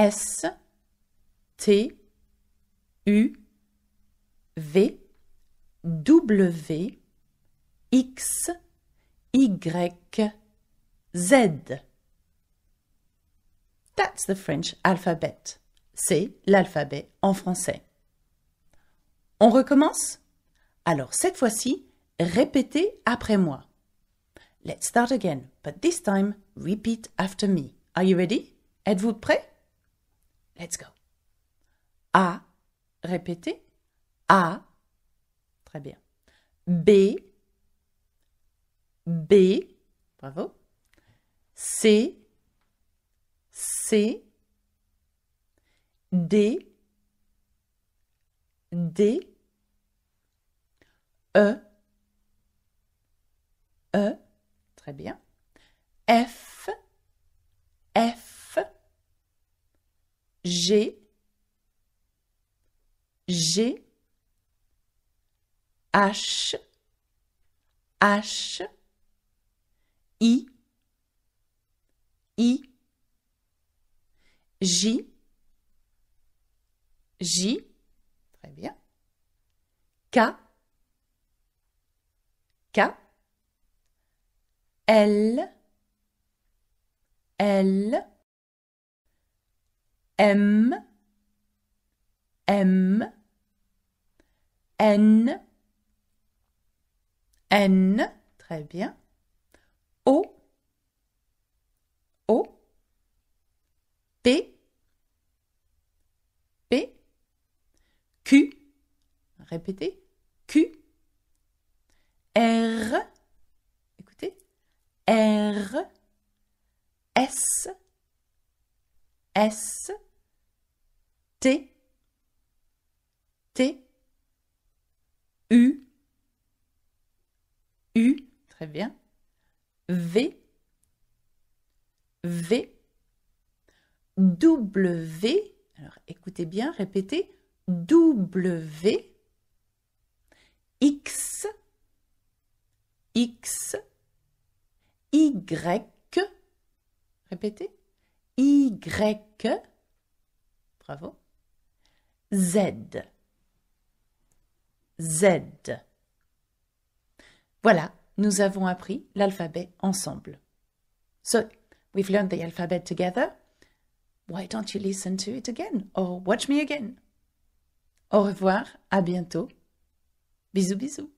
S T U V W X Y Z. That's the French alphabet. C'est l'alphabet en français. On recommence Alors cette fois-ci, répétez après moi. Let's start again, but this time, repeat after me. Are you ready Êtes-vous prêt Let's go. A, répétez. A, très bien. B, B, bravo. C, C, D, D, E, E, très bien. F, j j'ai, H, H, I, I, J, J, très bien, K, K, L, L, M, M, N, N, très bien. O, O, P, P, Q, répétez, Q, R, écoutez, R, S, S, T T U U très bien V V W alors écoutez bien répétez W X X Y répétez Y bravo Z. Z. Voilà, nous avons appris l'alphabet ensemble. So, we've learned the alphabet together. Why don't you listen to it again or watch me again? Au revoir, à bientôt. Bisous, bisous.